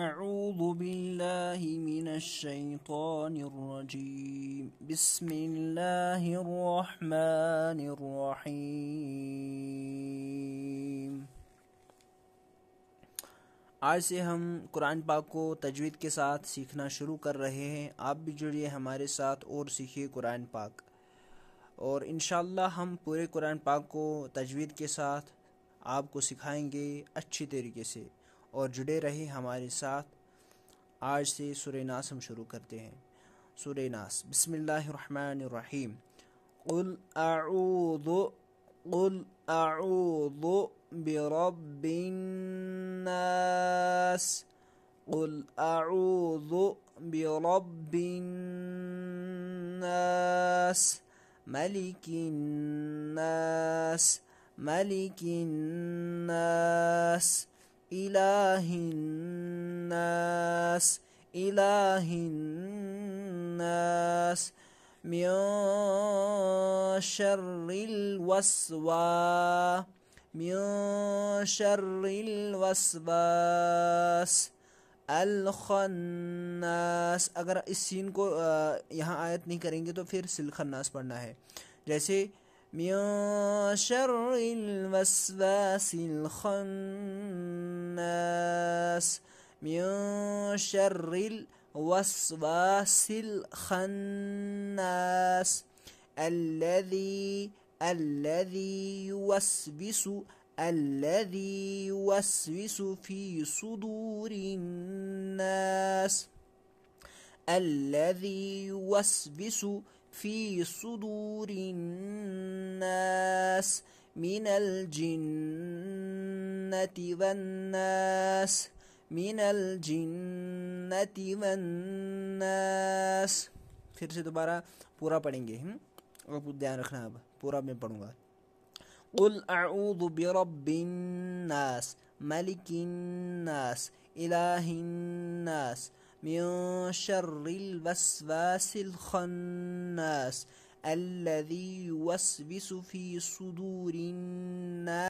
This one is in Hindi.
أعوذ بالله من الشيطان الرجيم بسم الله الرحمن الرحيم आज से हम कुरान पाक को तजवीद के साथ सीखना शुरू कर रहे हैं आप भी जुड़िए हमारे साथ और सीखिए कुरान पाक और इन हम पूरे कुरान पाक को तजवीद के साथ आपको सिखाएंगे अच्छी तरीके से और जुड़े रहे हमारे साथ आज से सुरनास हम शुरू करते हैं सुरनास बसमीम قل أعوذ قل أعوذ برب الناس قل أعوذ برب الناس ملك الناس ملك الناس إله الناس إله الناس من شر الوسواس من अलखन्नास अगर इस सीन को यहाँ आयत नहीं करेंगे तो फिर सिलखन्नास पढ़ना है जैसे من شر الوسواس الخناس من شر الوسواس الخناس الذي الذي يوسوس الذي يوسوس في صدور الناس الذي يوسبس في صدور الناس من الجنة والناس من الجنة والناس फिर से दोबारा पूरा पढ़ेंगे हम और ध्यान रखना अब पूरा मैं पढ़ूंगा قل أعوذ برب الناس ملك الناس إله الناس من شر الوسواس الخناس الذي يوسوس في صدور الناس